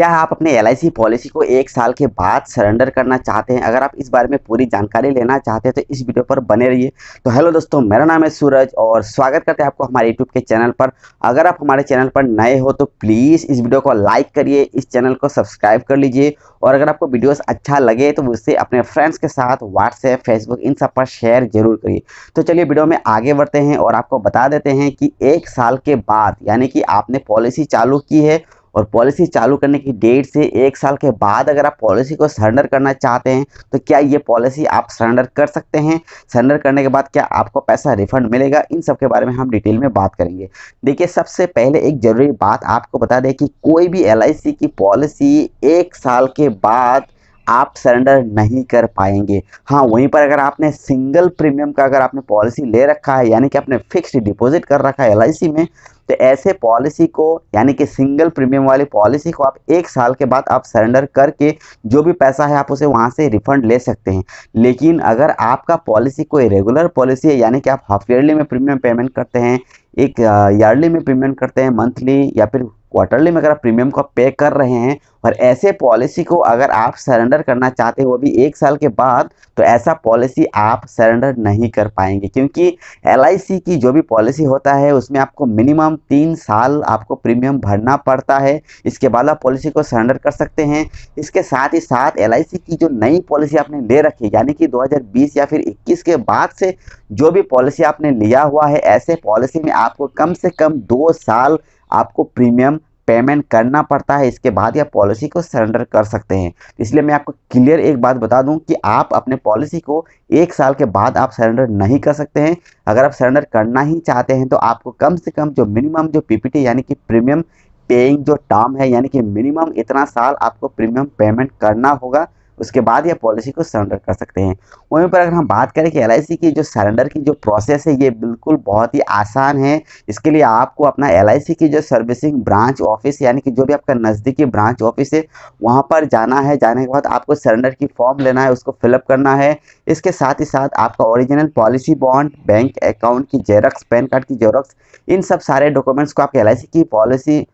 क्या आप अपने एल पॉलिसी को एक साल के बाद सरेंडर करना चाहते हैं अगर आप इस बारे में पूरी जानकारी लेना चाहते हैं तो इस वीडियो पर बने रहिए तो हेलो दोस्तों मेरा नाम है सूरज और स्वागत करते हैं आपको हमारे यूट्यूब के चैनल पर अगर आप हमारे चैनल पर नए हो तो प्लीज़ इस वीडियो को लाइक करिए इस चैनल को सब्सक्राइब कर लीजिए और अगर आपको वीडियोस अच्छा लगे तो उससे अपने फ्रेंड्स के साथ व्हाट्सएप फेसबुक इन सब पर शेयर जरूर करिए तो चलिए वीडियो में आगे बढ़ते हैं और आपको बता देते हैं कि एक साल के बाद यानी कि आपने पॉलिसी चालू की है और पॉलिसी चालू करने की डेट से एक साल के बाद अगर आप पॉलिसी को सरेंडर करना चाहते हैं तो क्या ये पॉलिसी आप सरेंडर कर सकते हैं सरेंडर करने के बाद क्या आपको पैसा रिफंड मिलेगा इन सब के बारे में हम डिटेल में बात करेंगे देखिए सबसे पहले एक ज़रूरी बात आपको बता दें कि कोई भी एल की पॉलिसी एक साल के बाद आप सरेंडर नहीं कर पाएंगे हाँ वहीं पर अगर आपने सिंगल प्रीमियम का अगर आपने पॉलिसी ले रखा है यानी कि आपने फिक्स्ड डिपॉजिट कर रखा है एल में तो ऐसे पॉलिसी को यानी कि सिंगल प्रीमियम वाली पॉलिसी को आप एक साल के बाद आप सरेंडर करके जो भी पैसा है आप उसे वहाँ से रिफंड ले सकते हैं लेकिन अगर आपका पॉलिसी कोई रेगुलर पॉलिसी है यानी कि आप हाफ ईयरली में प्रीमियम पेमेंट करते हैं एक ईयरली में पेमेंट करते हैं मंथली या फिर क्वार्टरली में अगर आप प्रीमियम को पे कर रहे हैं और ऐसे पॉलिसी को अगर आप सरेंडर करना चाहते हो अभी एक साल के बाद तो ऐसा पॉलिसी आप सरेंडर नहीं कर पाएंगे क्योंकि एल की जो भी पॉलिसी होता है उसमें आपको मिनिमम तीन साल आपको प्रीमियम भरना पड़ता है इसके बाद आप पॉलिसी को सरेंडर कर सकते हैं इसके साथ ही साथ एल की जो नई पॉलिसी आपने ले रखी है यानी कि 2020 या फिर 21 के बाद से जो भी पॉलिसी आपने लिया हुआ है ऐसे पॉलिसी में आपको कम से कम दो साल आपको प्रीमियम पेमेंट करना पड़ता है इसके बाद या पॉलिसी को सरेंडर कर सकते हैं तो इसलिए मैं आपको क्लियर एक बात बता दूं कि आप अपने पॉलिसी को एक साल के बाद आप सरेंडर नहीं कर सकते हैं अगर आप सरेंडर करना ही चाहते हैं तो आपको कम से कम जो मिनिमम जो पीपीटी यानी कि प्रीमियम पेइंग जो टर्म है यानी कि मिनिमम इतना साल आपको प्रीमियम पेमेंट करना होगा उसके बाद ये पॉलिसी को सरेंडर कर सकते हैं वहीं पर अगर हम बात करें कि एल की जो सरेंडर की जो प्रोसेस है ये बिल्कुल बहुत ही आसान है इसके लिए आपको अपना एल की जो सर्विसिंग ब्रांच ऑफिस यानी कि जो भी आपका नज़दीकी ब्रांच ऑफिस है वहाँ पर जाना है जाने के बाद आपको सरेंडर की फॉर्म लेना है उसको फिलअप करना है इसके साथ ही साथ आपका original policy bond bank account की जेरक्स पैन कार्ड की जेरोक्स इन सब सारे डॉक्यूमेंट्स को आपके एल की पॉलिसी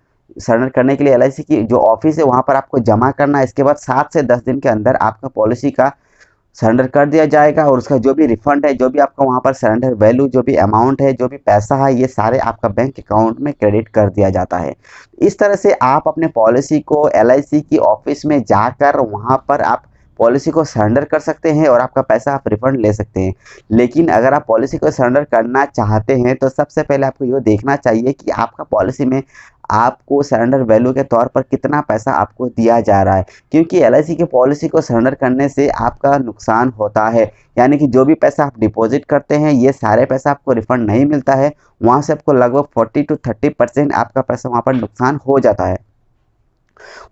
सरेंडर करने के लिए एल की जो ऑफिस है वहाँ पर आपको जमा करना है इसके बाद सात से दस दिन के अंदर आपका पॉलिसी का सरेंडर कर दिया जाएगा और उसका जो भी रिफंड है जो भी आपका वहाँ पर सरेंडर वैल्यू जो भी अमाउंट है जो भी पैसा है ये सारे आपका बैंक अकाउंट में क्रेडिट कर दिया जाता है इस तरह से आप अपने पॉलिसी को एल की ऑफिस में जाकर वहाँ पर आप पॉलिसी को सरेंडर कर सकते हैं और आपका पैसा आप रिफंड ले सकते हैं लेकिन अगर आप पॉलिसी को सरेंडर करना चाहते हैं तो सबसे पहले आपको ये देखना चाहिए कि आपका पॉलिसी में आपको सरेंडर वैल्यू के तौर पर कितना पैसा आपको दिया जा रहा है क्योंकि एल की पॉलिसी को सरेंडर करने से आपका नुकसान होता है यानी कि जो भी पैसा आप डिपॉजिट करते हैं ये सारे पैसा आपको रिफंड नहीं मिलता है वहाँ से आपको लगभग फोर्टी टू थर्टी परसेंट आपका पैसा वहाँ पर नुकसान हो जाता है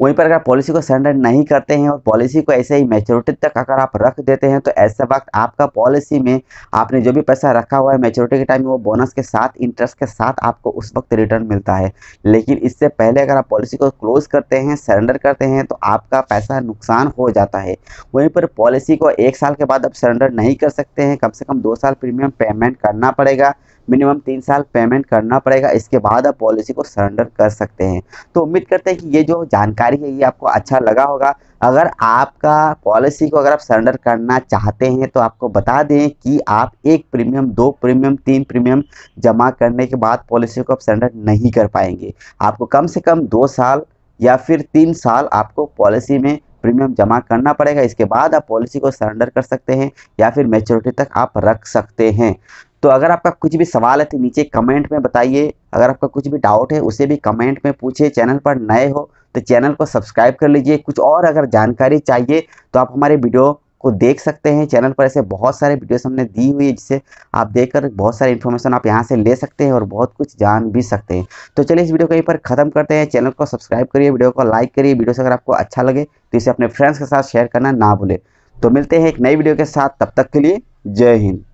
वहीं पर अगर पॉलिसी को सरेंडर नहीं करते हैं और पॉलिसी को ऐसे ही मेच्योरिटी तक अगर आप रख देते हैं तो ऐसे वक्त आपका पॉलिसी में आपने जो भी पैसा रखा हुआ है मेच्योरिटी के टाइम में वो बोनस के साथ इंटरेस्ट के साथ आपको उस वक्त रिटर्न मिलता है लेकिन इससे पहले अगर आप पॉलिसी को क्लोज करते हैं सरेंडर करते हैं तो आपका पैसा नुकसान हो जाता है वहीं पर पॉलिसी को एक साल के बाद आप सरेंडर नहीं कर सकते हैं कम से कम दो साल प्रीमियम पेमेंट करना पड़ेगा मिनिमम तीन साल पेमेंट करना पड़ेगा इसके बाद आप पॉलिसी को सरेंडर कर सकते हैं तो उम्मीद करते हैं कि ये जो जानकारी है ये आपको अच्छा लगा होगा अगर आपका पॉलिसी को अगर आप सरेंडर करना चाहते हैं तो आपको बता दें कि आप एक प्रीमियम दो प्रीमियम तीन प्रीमियम जमा करने के बाद पॉलिसी को आप सरेंडर नहीं कर पाएंगे आपको कम से कम दो साल या फिर तीन साल आपको पॉलिसी में प्रीमियम जमा करना पड़ेगा इसके बाद आप पॉलिसी को सरेंडर कर सकते हैं या फिर मेच्योरिटी तक आप रख सकते हैं तो अगर आपका कुछ भी सवाल है तो नीचे कमेंट में बताइए अगर आपका कुछ भी डाउट है उसे भी कमेंट में पूछिए चैनल पर नए हो तो चैनल को सब्सक्राइब कर लीजिए कुछ और अगर जानकारी चाहिए तो आप हमारे वीडियो को देख सकते हैं चैनल पर ऐसे बहुत सारे वीडियोस हमने दी हुई है जिससे आप देखकर बहुत सारे इन्फॉर्मेशन आप यहाँ से ले सकते हैं और बहुत कुछ जान भी सकते हैं तो चलिए इस वीडियो को यहीं पर ख़त्म करते हैं चैनल को सब्सक्राइब करिए वीडियो को लाइक करिए वीडियो से अगर आपको अच्छा लगे तो इसे अपने फ्रेंड्स के साथ शेयर करना ना भूलें तो मिलते हैं एक नई वीडियो के साथ तब तक के लिए जय हिंद